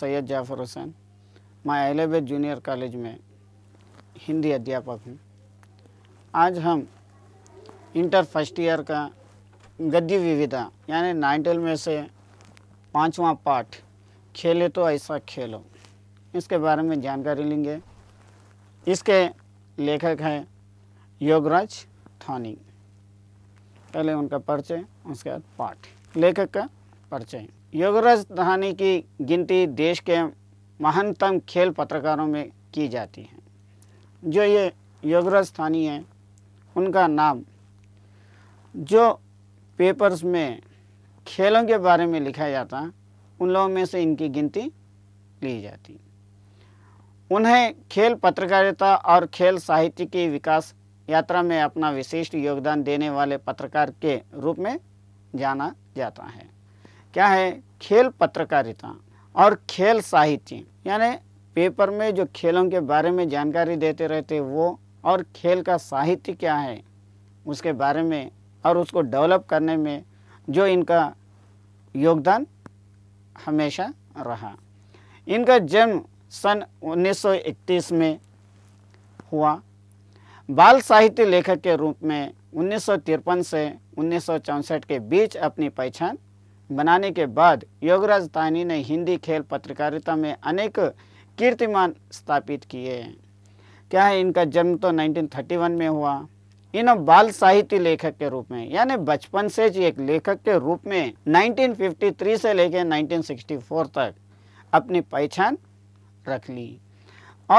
सैयद जाफ़र हुसैन मैं अहलेबेद junior college में हिंदी अध्यापक हूँ आज हम इंटर फर्स्ट ईयर का गद्य विविधा यानी नाइन्टल में से पांचवा पाठ खेले तो ऐसा खेलो इसके बारे में जानकारी लेंगे इसके लेखक हैं योगराज थानी पहले उनका परिचय उसके बाद पाठ लेखक का परिचय योगराज धानी की गिनती देश के महानतम खेल पत्रकारों में की जाती है जो ये योगराज थानी है उनका नाम जो पेपर्स में खेलों के बारे में लिखा जाता उन लोगों में से इनकी गिनती ली जाती उन्हें खेल पत्रकारिता और खेल साहित्य की विकास यात्रा में अपना विशिष्ट योगदान देने वाले पत्रकार के रूप में जाना जाता है क्या है खेल पत्रकारिता और खेल साहित्य यानी पेपर में जो खेलों के बारे में जानकारी देते रहते वो और खेल का साहित्य क्या है उसके बारे में और उसको डेवलप करने में जो इनका योगदान हमेशा रहा इनका जन्म सन 1931 में हुआ बाल साहित्य लेखक के रूप में उन्नीस से उन्नीस के बीच अपनी पहचान बनाने के बाद योगराज तानी ने हिंदी खेल पत्रकारिता में अनेक कीर्तिमान स्थापित किए हैं क्या है इनका जन्म तो 1931 में हुआ इन बाल साहित्य लेखक के रूप में यानी बचपन से ही एक लेखक के रूप में 1953 से लेकर 1964 तक अपनी पहचान रख ली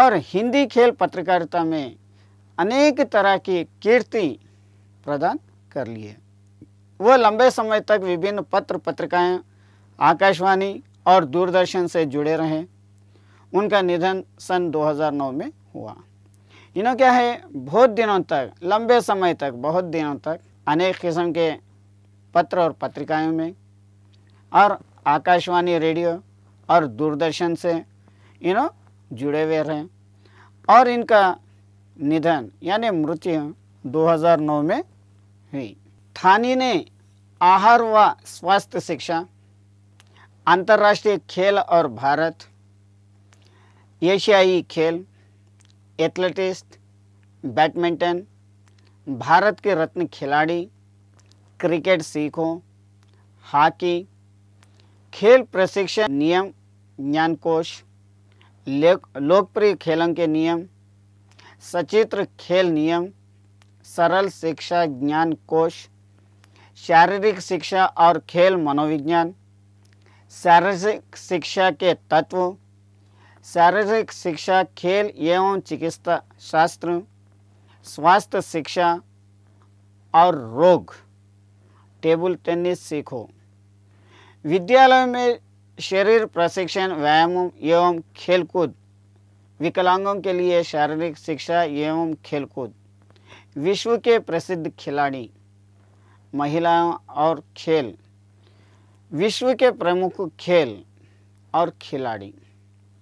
और हिंदी खेल पत्रकारिता में अनेक तरह की कीर्ति प्रदान कर लिए वह लंबे समय तक विभिन्न पत्र पत्रिकाएं, आकाशवाणी और दूरदर्शन से जुड़े रहे उनका निधन सन 2009 में हुआ इन्हों क्या है बहुत दिनों तक लंबे समय तक बहुत दिनों तक अनेक किस्म के पत्र और पत्रिकाओं में और आकाशवाणी रेडियो और दूरदर्शन से इन्हों जुड़े हुए रहे और इनका निधन यानी मृत्यु 2009 में हुई स्थानीय ने आहार व स्वास्थ्य शिक्षा अंतर्राष्ट्रीय खेल और भारत एशियाई खेल एथलेटिक्स बैडमिंटन भारत के रत्न खिलाड़ी क्रिकेट सीखो हॉकी खेल प्रशिक्षण नियम ज्ञानकोश लोकप्रिय खेलों के नियम सचित्र खेल नियम सरल शिक्षा ज्ञान कोश शारीरिक शिक्षा और खेल मनोविज्ञान शारीरिक शिक्षा के तत्व शारीरिक शिक्षा खेल एवं चिकित्सा शास्त्र स्वास्थ्य शिक्षा और रोग टेबल टेनिस सीखो विद्यालय में शरीर प्रशिक्षण व्यायाम एवं खेलकूद विकलांगों के लिए शारीरिक शिक्षा एवं खेलकूद विश्व के प्रसिद्ध खिलाड़ी महिलाओं और खेल विश्व के प्रमुख खेल और खिलाड़ी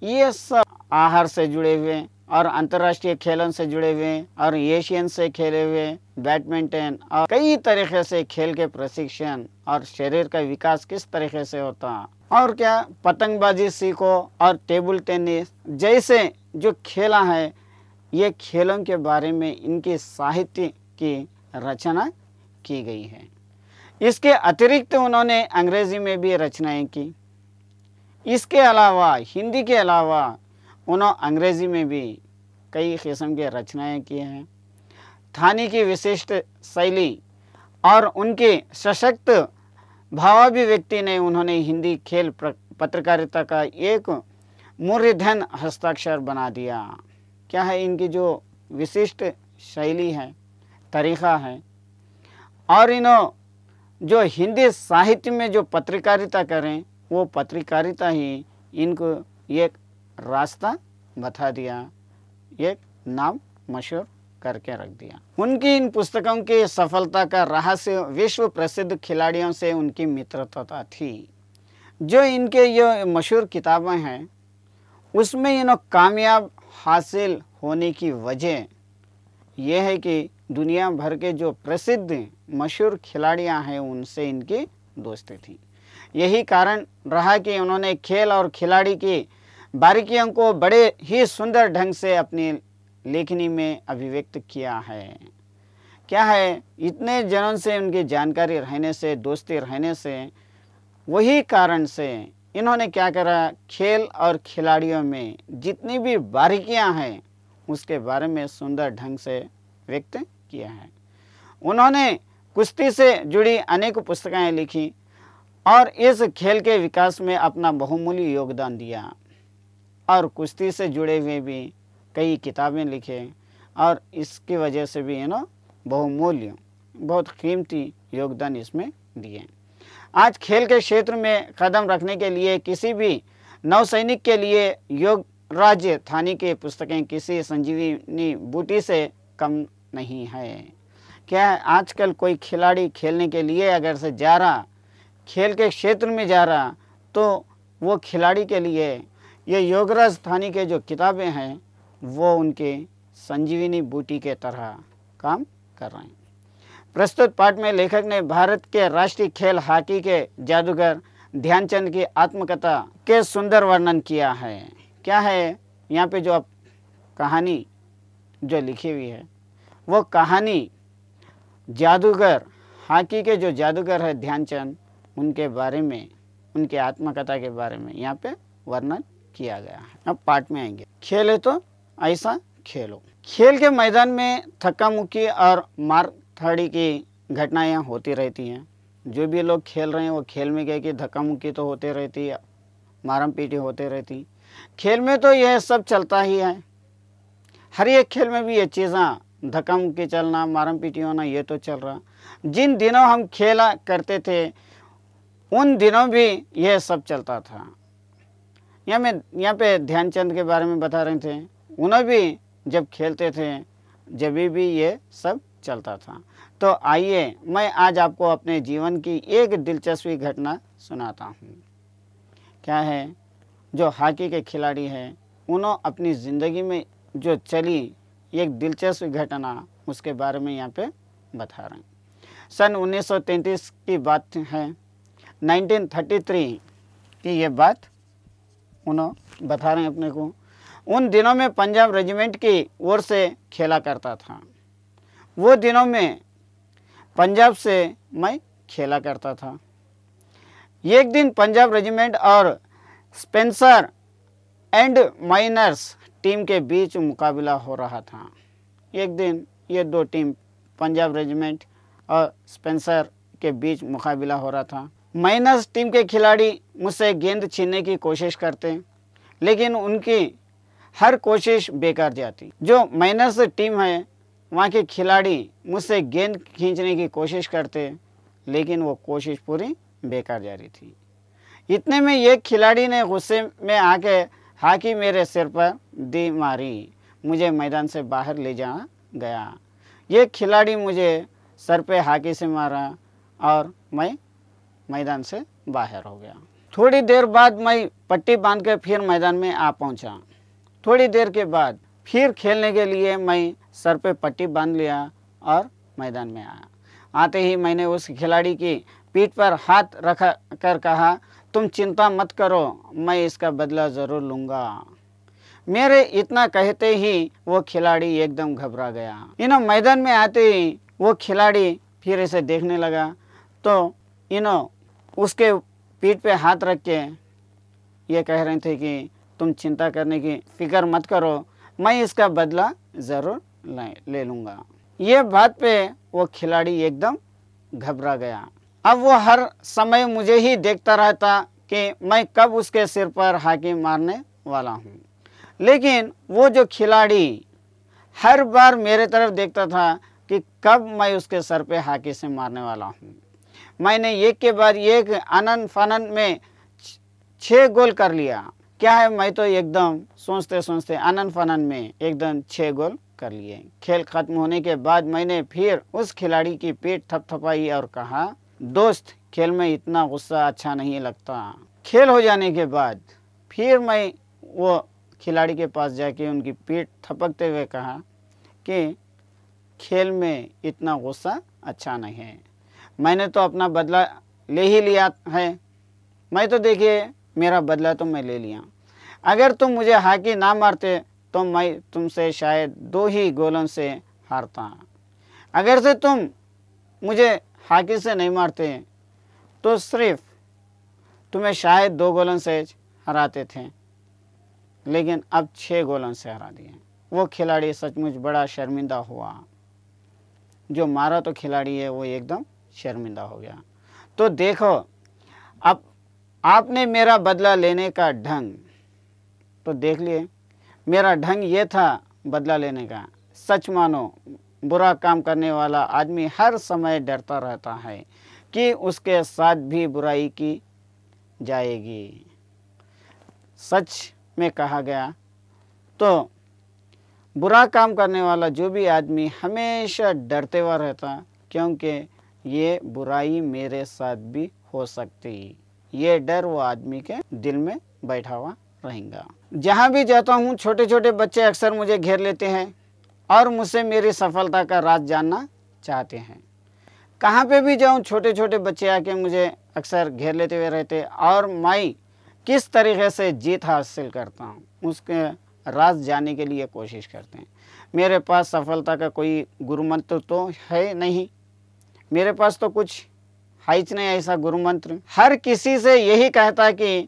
ये सब आहार से जुड़े हुए और अंतर्राष्ट्रीय खेलों से जुड़े हुए और एशियन से खेले हुए बैडमिंटन और कई तरीके से खेल के प्रशिक्षण और शरीर का विकास किस तरीके से होता और क्या पतंगबाजी सीखो और टेबल टेनिस जैसे जो खेला है ये खेलों के बारे में इनकी साहित्य की रचना की गई है इसके अतिरिक्त उन्होंने अंग्रेज़ी में भी रचनाएं की इसके अलावा हिंदी के अलावा उन्होंने अंग्रेज़ी में भी कई किस्म के रचनाएं किए हैं थानी की विशिष्ट शैली और उनके सशक्त भावाभिव्यक्ति ने उन्होंने हिंदी खेल पत्रकारिता का एक मूर्धन हस्ताक्षर बना दिया क्या है इनकी जो विशिष्ट शैली है तरीक़ा है और इन जो हिंदी साहित्य में जो पत्रकारिता करें वो पत्रकारिता ही इनको एक रास्ता बता दिया एक नाम मशहूर करके रख दिया उनकी इन पुस्तकों की सफलता का रहस्य विश्व प्रसिद्ध खिलाड़ियों से उनकी मित्रता थी जो इनके ये मशहूर किताबें हैं उसमें इन्हों कामयाब हासिल होने की वजह यह है कि दुनिया भर के जो प्रसिद्ध मशहूर खिलाड़ियां हैं उनसे इनकी दोस्ती थी यही कारण रहा कि उन्होंने खेल और खिलाड़ी की बारीकियों को बड़े ही सुंदर ढंग से अपनी लेखनी में अभिव्यक्त किया है क्या है इतने जनों से उनकी जानकारी रहने से दोस्ती रहने से वही कारण से इन्होंने क्या करा खेल और खिलाड़ियों में जितनी भी बारीकियां हैं उसके बारे में सुंदर ढंग से व्यक्त किया है उन्होंने कुश्ती से जुड़ी अनेक पुस्तकें लिखी और इस खेल के विकास में अपना बहुमूल्य योगदान दिया और कुश्ती से जुड़े हुए भी कई किताबें लिखे और इसकी वजह से भी है ना बहुमूल्य बहुत कीमती योगदान इसमें दिए आज खेल के क्षेत्र में कदम रखने के लिए किसी भी नौसैनिक के लिए योग राज्य थानी की पुस्तकें किसी संजीवनी बूटी से कम नहीं है क्या आजकल कोई खिलाड़ी खेलने के लिए अगर से जा रहा खेल के क्षेत्र में जा रहा तो वो खिलाड़ी के लिए ये योगराज थानी के जो किताबें हैं वो उनके संजीवनी बूटी के तरह काम कर रहे हैं प्रस्तुत पाठ में लेखक ने भारत के राष्ट्रीय खेल हॉकी के जादूगर ध्यानचंद की आत्मकथा के सुंदर वर्णन किया है क्या है यहाँ पे जो आप कहानी जो लिखी हुई है वो कहानी जादूगर हॉकी के जो जादूगर है ध्यानचंद उनके बारे में उनके आत्मकथा के बारे में यहाँ पे वर्णन किया गया है अब पार्ट में आएंगे खेले तो ऐसा खेलो खेल के मैदान में थक्का मुक्की और मार थड़ी की घटनाएं होती रहती हैं जो भी लोग खेल रहे हैं वो खेल में गए कि धक्का मुक्की तो होते रहती है मारम पीटी होते रहती खेल में तो यह सब चलता ही है हर एक खेल में भी ये चीज़ें धक्का मुक्की चलना मारम पीटी होना ये तो चल रहा जिन दिनों हम खेला करते थे उन दिनों भी यह सब चलता था यहाँ मैं यहाँ पे ध्यानचंद के बारे में बता रहे थे उन्हें भी जब खेलते थे जब भी ये सब चलता था तो आइए मैं आज आपको अपने जीवन की एक दिलचस्पी घटना सुनाता हूँ क्या है जो हॉकी के खिलाड़ी हैं उन्होंने अपनी ज़िंदगी में जो चली एक दिलचस्प घटना उसके बारे में यहाँ पे बता रहे हैं सन 1933 की बात है 1933 की ये बात उन्होंने बता रहे हैं अपने को उन दिनों में पंजाब रेजिमेंट की ओर से खेला करता था वो दिनों में पंजाब से मैं खेला करता था एक दिन पंजाब रेजिमेंट और स्पेंसर एंड माइनर्स टीम के बीच मुकाबला हो रहा था एक दिन ये दो टीम पंजाब रेजिमेंट और स्पेंसर के बीच मुकाबला हो रहा था माइनस टीम के खिलाड़ी मुझसे गेंद छीनने की कोशिश करते लेकिन उनकी हर कोशिश बेकार जाती जो माइनस टीम है वहाँ के खिलाड़ी मुझसे गेंद खींचने की कोशिश करते लेकिन वो कोशिश पूरी बेकार जा रही थी इतने में एक खिलाड़ी ने गुस्से में आके हाकी मेरे सिर पर दी मारी मुझे मैदान से बाहर ले जा गया ये खिलाड़ी मुझे सर पे हाकी से मारा और मैं मैदान से बाहर हो गया थोड़ी देर बाद मैं पट्टी बांध कर फिर मैदान में आ पहुंचा थोड़ी देर के बाद फिर खेलने के लिए मैं सर पे पट्टी बांध लिया और मैदान में आया आते ही मैंने उस खिलाड़ी की पीठ पर हाथ रखा कर कहा तुम चिंता मत करो मैं इसका बदला ज़रूर लूँगा मेरे इतना कहते ही वो खिलाड़ी एकदम घबरा गया इनो मैदान में आते ही वो खिलाड़ी फिर इसे देखने लगा तो इनो उसके पीठ पे हाथ रख के ये कह रहे थे कि तुम चिंता करने की फिक्र मत करो मैं इसका बदला ज़रूर ले लूँगा ये बात पे वो खिलाड़ी एकदम घबरा गया अब वो हर समय मुझे ही देखता रहता कि मैं कब उसके सिर पर हाकी मारने वाला हूँ लेकिन वो जो खिलाड़ी हर बार मेरे तरफ देखता था कि कब मैं उसके सर पे हाकी से मारने वाला हूँ मैंने एक के बाद एक अनन फनन में छः गोल कर लिया क्या है मैं तो एकदम सोचते सोचते अनन फनन में एकदम छः गोल कर लिए खेल खत्म होने के बाद मैंने फिर उस खिलाड़ी की पीठ थपथपाई और कहा दोस्त खेल में इतना गुस्सा अच्छा नहीं लगता खेल हो जाने के बाद फिर मैं वो खिलाड़ी के पास जाके उनकी पीठ थपकते हुए कहा कि खेल में इतना गुस्सा अच्छा नहीं है मैंने तो अपना बदला ले ही लिया है मैं तो देखिए मेरा बदला तो मैं ले लिया अगर तुम मुझे हाकी ना मारते तो मैं तुमसे शायद दो ही गोलों से हारता अगर से तुम मुझे हाकी से नहीं मारते हैं तो सिर्फ तुम्हें शायद दो गोलन से हराते थे लेकिन अब छः गोलन से हरा दिए वो खिलाड़ी सचमुच बड़ा शर्मिंदा हुआ जो मारा तो खिलाड़ी है वो एकदम शर्मिंदा हो गया तो देखो अब आपने मेरा बदला लेने का ढंग तो देख लिए मेरा ढंग ये था बदला लेने का सच मानो बुरा काम करने वाला आदमी हर समय डरता रहता है कि उसके साथ भी बुराई की जाएगी सच में कहा गया तो बुरा काम करने वाला जो भी आदमी हमेशा डरते हुआ रहता क्योंकि ये बुराई मेरे साथ भी हो सकती ये डर वो आदमी के दिल में बैठा हुआ रहेगा जहाँ भी जाता हूँ छोटे छोटे बच्चे अक्सर मुझे घेर लेते हैं और मुझसे मेरी सफलता का राज जानना चाहते हैं कहाँ पे भी जाऊँ छोटे छोटे बच्चे आके मुझे अक्सर घेर लेते हुए रहते और मैं किस तरीके से जीत हासिल करता हूँ उसके राज जाने के लिए कोशिश करते हैं मेरे पास सफलता का कोई गुरु मंत्र तो है नहीं मेरे पास तो कुछ हाइच नहीं ऐसा गुरु मंत्र हर किसी से यही कहता कि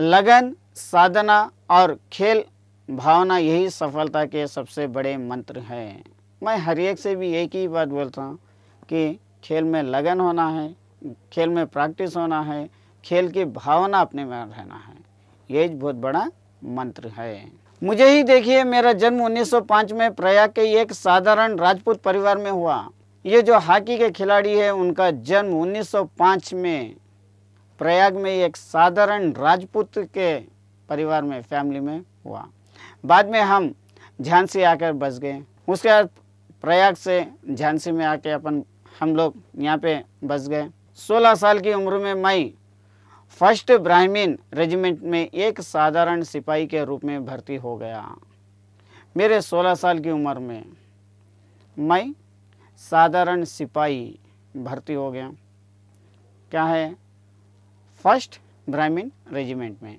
लगन साधना और खेल भावना यही सफलता के सबसे बड़े मंत्र हैं मैं हर एक से भी एक ही बात बोलता हूँ कि खेल में लगन होना है खेल में प्रैक्टिस होना है खेल की भावना अपने में रहना है यही बहुत बड़ा मंत्र है मुझे ही देखिए मेरा जन्म 1905 में प्रयाग के एक साधारण राजपूत परिवार में हुआ ये जो हॉकी के खिलाड़ी है उनका जन्म 1905 में प्रयाग में एक साधारण राजपूत के परिवार में फैमिली में हुआ बाद में हम झांसी आकर बस गए उसके बाद प्रयाग से झांसी में आके अपन हम लोग यहाँ पे बस गए 16 साल की उम्र में मैं फर्स्ट ब्राह्मीण रेजिमेंट में एक साधारण सिपाही के रूप में भर्ती हो गया मेरे 16 साल की उम्र में मैं साधारण सिपाही भर्ती हो गया क्या है फर्स्ट ब्राह्मीण रेजिमेंट में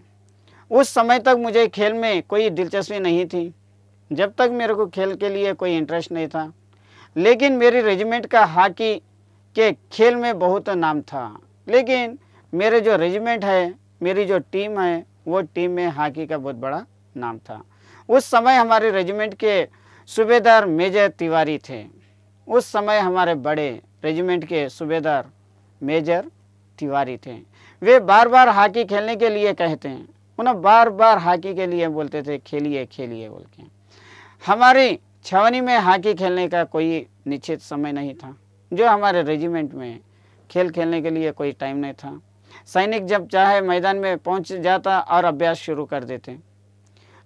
उस समय तक मुझे खेल में कोई दिलचस्पी नहीं थी जब तक मेरे को खेल के लिए कोई इंटरेस्ट नहीं था लेकिन मेरी रेजिमेंट का हॉकी के खेल में बहुत नाम था लेकिन मेरे जो रेजिमेंट है मेरी जो टीम है वो टीम में हॉकी का बहुत बड़ा नाम था उस समय हमारे रेजिमेंट के सूबेदार मेजर तिवारी थे उस समय हमारे बड़े रेजिमेंट के सूबेदार मेजर तिवारी थे वे बार बार हॉकी खेलने के लिए कहते हैं उन्हें मतलब बार बार हॉकी के लिए बोलते थे खेलिए खेलिए बोल के हमारी छवनी में हॉकी खेलने का कोई निश्चित समय नहीं था जो हमारे रेजिमेंट में खेल खेलने के लिए कोई टाइम नहीं था सैनिक जब चाहे मैदान में पहुंच जाता और अभ्यास शुरू कर देते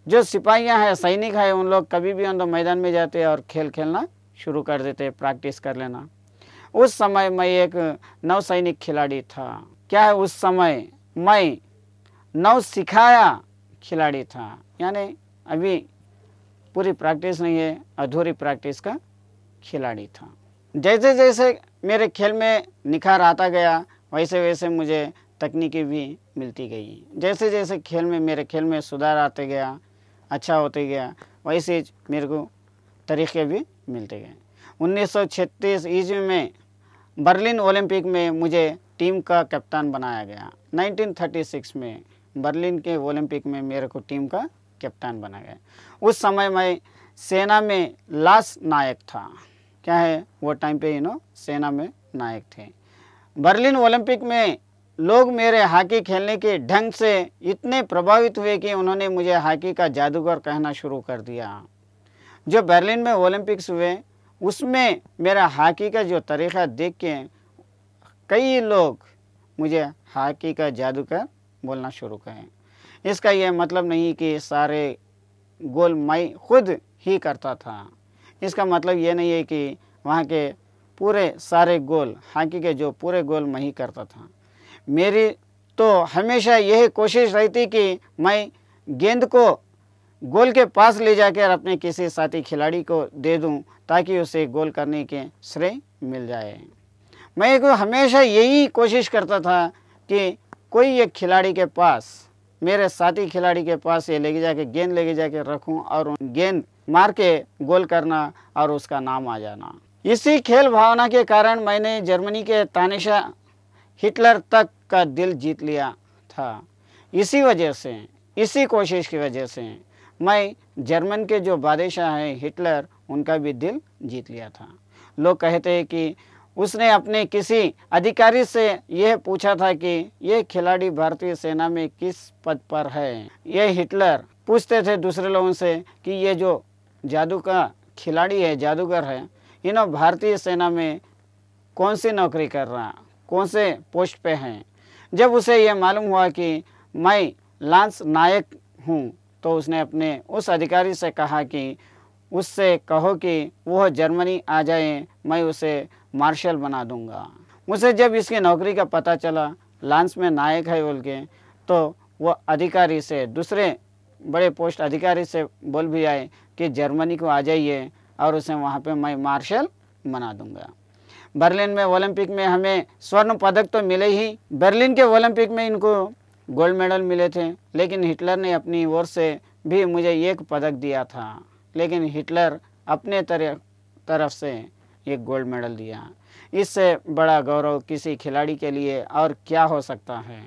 जो सिपाहियां हैं सैनिक है उन लोग कभी भी उन लोग मैदान में जाते और खेल खेलना शुरू कर देते प्रैक्टिस कर लेना उस समय मैं एक नव सैनिक खिलाड़ी था क्या है उस समय मैं नौ सिखाया खिलाड़ी था यानी अभी पूरी प्रैक्टिस नहीं है अधूरी प्रैक्टिस का खिलाड़ी था जैसे जैसे मेरे खेल में निखार आता गया वैसे वैसे मुझे तकनीकी भी मिलती गई जैसे जैसे खेल में मेरे खेल में सुधार आते गया अच्छा होते गया वैसे मेरे को तरीक़े भी मिलते गए 1936 ईस्वी में बर्लिन ओलंपिक में मुझे टीम का कप्तान बनाया गया 1936 में बर्लिन के ओलंपिक में मेरे को टीम का कैप्टन बना गया उस समय मैं सेना में लास्ट नायक था क्या है वो टाइम पे यू नो सेना में नायक थे बर्लिन ओलंपिक में लोग मेरे हॉकी खेलने के ढंग से इतने प्रभावित हुए कि उन्होंने मुझे हॉकी का जादूगर कहना शुरू कर दिया जो बर्लिन में ओलंपिक्स हुए उसमें मेरा हॉकी का जो तरीक़ा देख के कई लोग मुझे हॉकी का जादूगर बोलना शुरू करें इसका यह मतलब नहीं कि सारे गोल मैं खुद ही करता था इसका मतलब ये नहीं है कि वहाँ के पूरे सारे गोल हॉकी के जो पूरे गोल मैं ही करता था मेरी तो हमेशा यही कोशिश रहती कि मैं गेंद को गोल के पास ले जाकर अपने किसी साथी खिलाड़ी को दे दूं ताकि उसे गोल करने के श्रेय मिल जाए मैं को हमेशा यही कोशिश करता था कि कोई एक खिलाड़ी के पास मेरे साथी खिलाड़ी के पास ये लेके जाके गेंद लेके जाके रखूं और गेंद मार के गोल करना और उसका नाम आ जाना इसी खेल भावना के कारण मैंने जर्मनी के तानिशा हिटलर तक का दिल जीत लिया था इसी वजह से इसी कोशिश की वजह से मैं जर्मन के जो बादशाह हैं हिटलर उनका भी दिल जीत लिया था लोग कहते हैं कि उसने अपने किसी अधिकारी से यह पूछा था कि यह खिलाड़ी भारतीय सेना में किस पद पर है यह हिटलर पूछते थे दूसरे लोगों से कि ये जो जादू का खिलाड़ी है जादूगर है इन्हों भारतीय सेना में कौन सी नौकरी कर रहा कौन से पोस्ट पे हैं जब उसे यह मालूम हुआ कि मैं लांस नायक हूँ तो उसने अपने उस अधिकारी से कहा कि उससे कहो कि वह जर्मनी आ जाए मैं उसे मार्शल बना दूंगा मुझे जब इसकी नौकरी का पता चला लांस में नायक है बोल के तो वह अधिकारी से दूसरे बड़े पोस्ट अधिकारी से बोल भी आए कि जर्मनी को आ जाइए और उसे वहाँ पे मैं मार्शल बना दूंगा बर्लिन में ओलंपिक में हमें स्वर्ण पदक तो मिले ही बर्लिन के ओलंपिक में इनको गोल्ड मेडल मिले थे लेकिन हिटलर ने अपनी ओर से भी मुझे एक पदक दिया था लेकिन हिटलर अपने तरह तरफ से ये गोल्ड मेडल दिया इससे बड़ा गौरव किसी खिलाड़ी के लिए और क्या हो सकता है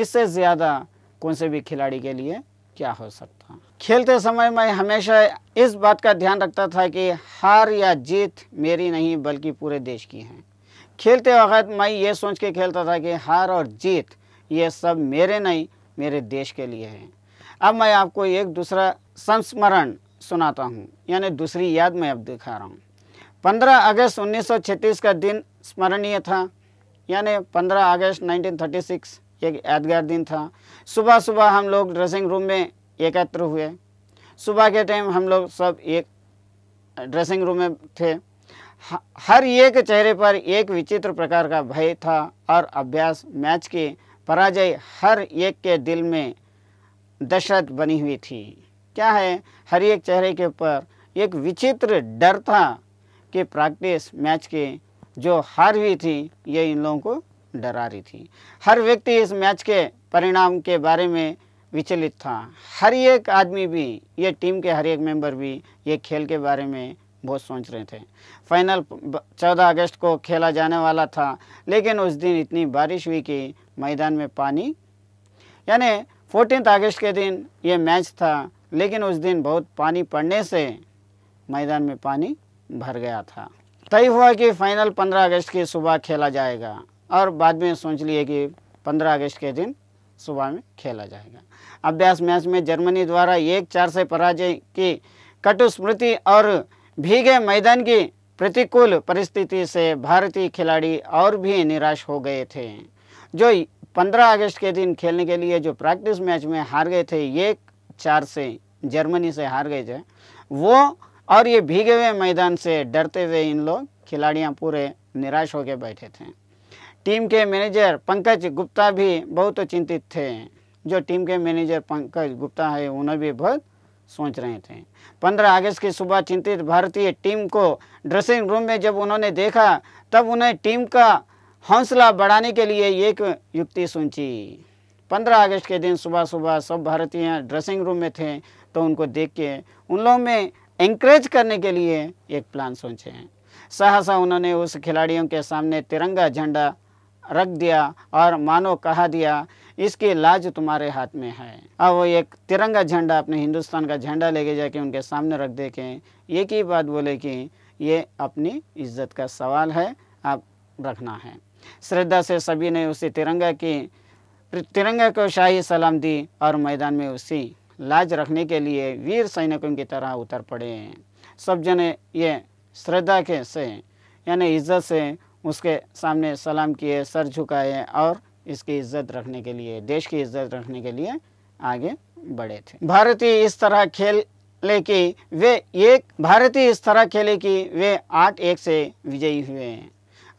इससे ज़्यादा कौन से भी खिलाड़ी के लिए क्या हो सकता खेलते समय मैं हमेशा इस बात का ध्यान रखता था कि हार या जीत मेरी नहीं बल्कि पूरे देश की है खेलते वक्त मैं ये सोच के खेलता था कि हार और जीत ये सब मेरे नहीं मेरे देश के लिए है अब मैं आपको एक दूसरा संस्मरण सुनाता हूँ हम्म। यानी दूसरी याद मैं अब दिखा रहा हूँ 15 अगस्त 1936 का दिन स्मरणीय था यानी 15 अगस्त 1936 एक यादगार दिन था सुबह सुबह हम लोग ड्रेसिंग रूम में एकत्र हुए सुबह के टाइम हम लोग सब एक ड्रेसिंग रूम में थे हर एक चेहरे पर एक विचित्र प्रकार का भय था और अभ्यास मैच के पराजय हर एक के दिल में दशरथ बनी हुई थी क्या है हर एक चेहरे के ऊपर एक विचित्र डर था कि प्रैक्टिस मैच के जो हार हुई थी ये इन लोगों को डरा रही थी हर व्यक्ति इस मैच के परिणाम के बारे में विचलित था हर एक आदमी भी ये टीम के हर एक मेंबर भी ये खेल के बारे में बहुत सोच रहे थे फाइनल 14 अगस्त को खेला जाने वाला था लेकिन उस दिन इतनी बारिश हुई कि मैदान में पानी यानी फोर्टीन अगस्त के दिन ये मैच था लेकिन उस दिन बहुत पानी पड़ने से मैदान में पानी भर गया था तय हुआ कि फाइनल 15 अगस्त की सुबह खेला जाएगा और बाद में सोच लिए कि 15 अगस्त के दिन सुबह में खेला जाएगा अभ्यास मैच में जर्मनी द्वारा एक चार से पराजय की कटु स्मृति और भीगे मैदान की प्रतिकूल परिस्थिति से भारतीय खिलाड़ी और भी निराश हो गए थे जो 15 अगस्त के दिन खेलने के लिए जो प्रैक्टिस मैच में हार गए थे एक चार से जर्मनी से हार गए थे वो और ये भीगे हुए मैदान से डरते हुए इन लोग खिलाड़ियाँ पूरे निराश होकर बैठे थे टीम के मैनेजर पंकज गुप्ता भी बहुत चिंतित थे जो टीम के मैनेजर पंकज गुप्ता है उन्हें भी बहुत सोच रहे थे 15 अगस्त की सुबह चिंतित भारतीय टीम को ड्रेसिंग रूम में जब उन्होंने देखा तब उन्हें टीम का हौसला बढ़ाने के लिए एक युक्ति सोची पंद्रह अगस्त के दिन सुबह सुबह सब भारतीय ड्रेसिंग रूम में थे तो उनको देख के उन लोगों में इंकरेज करने के लिए एक प्लान सोचे हैं सहसा उन्होंने उस खिलाड़ियों के सामने तिरंगा झंडा रख दिया और मानो कहा दिया इसकी लाज तुम्हारे हाथ में है अब वो एक तिरंगा झंडा अपने हिंदुस्तान का झंडा लेके जाके उनके सामने रख दे के एक ही बात बोले कि ये अपनी इज्जत का सवाल है आप रखना है श्रद्धा से सभी ने उसे तिरंगा की तिरंगा को शाही सलाम दी और मैदान में उसी लाज रखने के लिए वीर सैनिकों की तरह उतर पड़े सब जने ये श्रद्धा के से यानी इज्जत से उसके सामने सलाम किए सर झुकाए और इसकी इज्जत रखने के लिए देश की इज्जत रखने के लिए आगे बढ़े थे भारतीय इस तरह खेले कि वे एक भारतीय इस तरह खेले कि वे आठ एक से विजयी हुए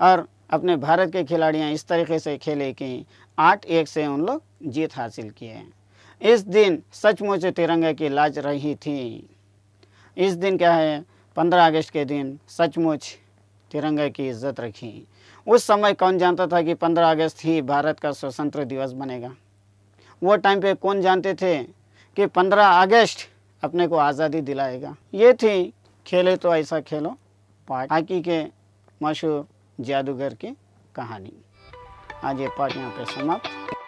और अपने भारत के खिलाड़ियाँ इस तरीके से खेले कि आठ एक से उन लोग जीत हासिल किए इस दिन सचमुच तिरंगे की लाज रही थी इस दिन क्या है पंद्रह अगस्त के दिन सचमुच तिरंगे की इज्जत रखी उस समय कौन जानता था कि पंद्रह अगस्त ही भारत का स्वतंत्र दिवस बनेगा वो टाइम पे कौन जानते थे कि पंद्रह अगस्त अपने को आज़ादी दिलाएगा ये थी खेले तो ऐसा खेलो पार्टी के मशहूर जादूगर की कहानी आज ये पार्ट यहाँ पे समाप्त